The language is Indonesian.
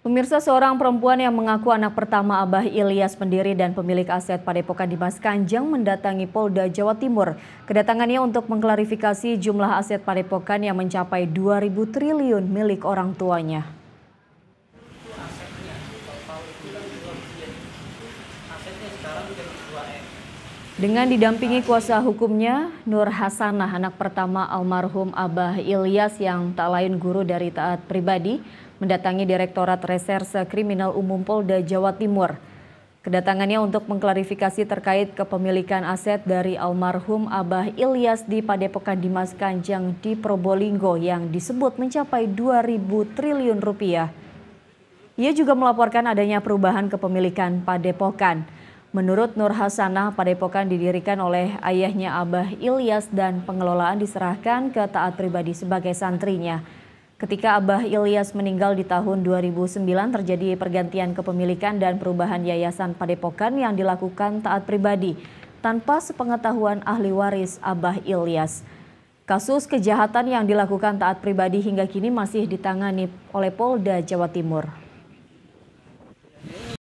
Pemirsa seorang perempuan yang mengaku anak pertama Abah Ilyas pendiri dan pemilik aset Padepokan Dimas Kanjeng mendatangi Polda Jawa Timur. Kedatangannya untuk mengklarifikasi jumlah aset Padepokan yang mencapai 2000 triliun milik orang tuanya. Dengan didampingi kuasa hukumnya, Nur Hasanah anak pertama almarhum Abah Ilyas yang tak lain guru dari taat pribadi, mendatangi Direktorat Reserse Kriminal Umum Polda Jawa Timur. Kedatangannya untuk mengklarifikasi terkait kepemilikan aset dari almarhum Abah Ilyas di Padepokan Dimas Kanjeng di Probolinggo yang disebut mencapai 2.000 triliun rupiah. Ia juga melaporkan adanya perubahan kepemilikan Padepokan. Menurut Nur Hasanah, padepokan didirikan oleh ayahnya Abah Ilyas dan pengelolaan diserahkan ke taat pribadi sebagai santrinya. Ketika Abah Ilyas meninggal di tahun 2009 terjadi pergantian kepemilikan dan perubahan yayasan padepokan yang dilakukan taat pribadi tanpa sepengetahuan ahli waris Abah Ilyas. Kasus kejahatan yang dilakukan taat pribadi hingga kini masih ditangani oleh Polda Jawa Timur.